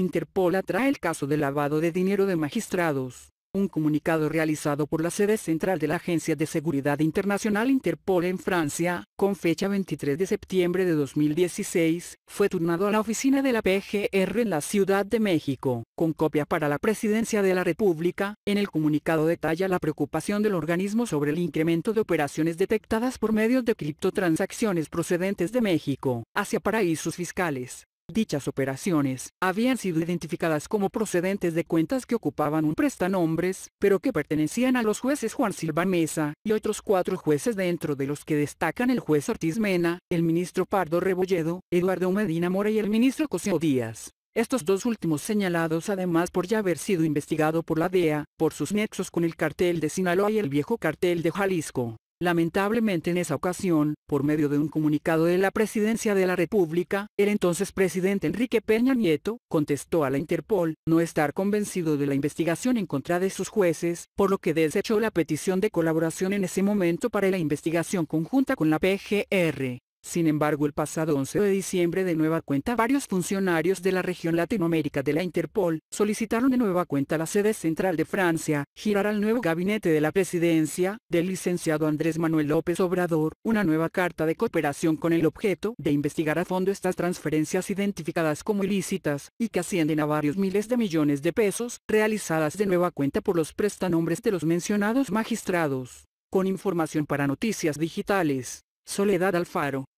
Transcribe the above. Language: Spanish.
Interpol atrae el caso de lavado de dinero de magistrados. Un comunicado realizado por la sede central de la Agencia de Seguridad Internacional Interpol en Francia, con fecha 23 de septiembre de 2016, fue turnado a la oficina de la PGR en la Ciudad de México, con copia para la Presidencia de la República. En el comunicado detalla la preocupación del organismo sobre el incremento de operaciones detectadas por medios de criptotransacciones procedentes de México, hacia paraísos fiscales, Dichas operaciones habían sido identificadas como procedentes de cuentas que ocupaban un prestanombres, pero que pertenecían a los jueces Juan Silva Mesa y otros cuatro jueces dentro de los que destacan el juez Ortiz Mena, el ministro Pardo Rebolledo, Eduardo Medina Mora y el ministro Cosío Díaz. Estos dos últimos señalados además por ya haber sido investigado por la DEA, por sus nexos con el cartel de Sinaloa y el viejo cartel de Jalisco. Lamentablemente en esa ocasión, por medio de un comunicado de la Presidencia de la República, el entonces presidente Enrique Peña Nieto, contestó a la Interpol, no estar convencido de la investigación en contra de sus jueces, por lo que desechó la petición de colaboración en ese momento para la investigación conjunta con la PGR. Sin embargo el pasado 11 de diciembre de nueva cuenta varios funcionarios de la región Latinoamérica de la Interpol solicitaron de nueva cuenta a la sede central de Francia girar al nuevo gabinete de la presidencia del licenciado Andrés Manuel López Obrador una nueva carta de cooperación con el objeto de investigar a fondo estas transferencias identificadas como ilícitas y que ascienden a varios miles de millones de pesos realizadas de nueva cuenta por los prestanombres de los mencionados magistrados. Con información para Noticias Digitales, Soledad Alfaro.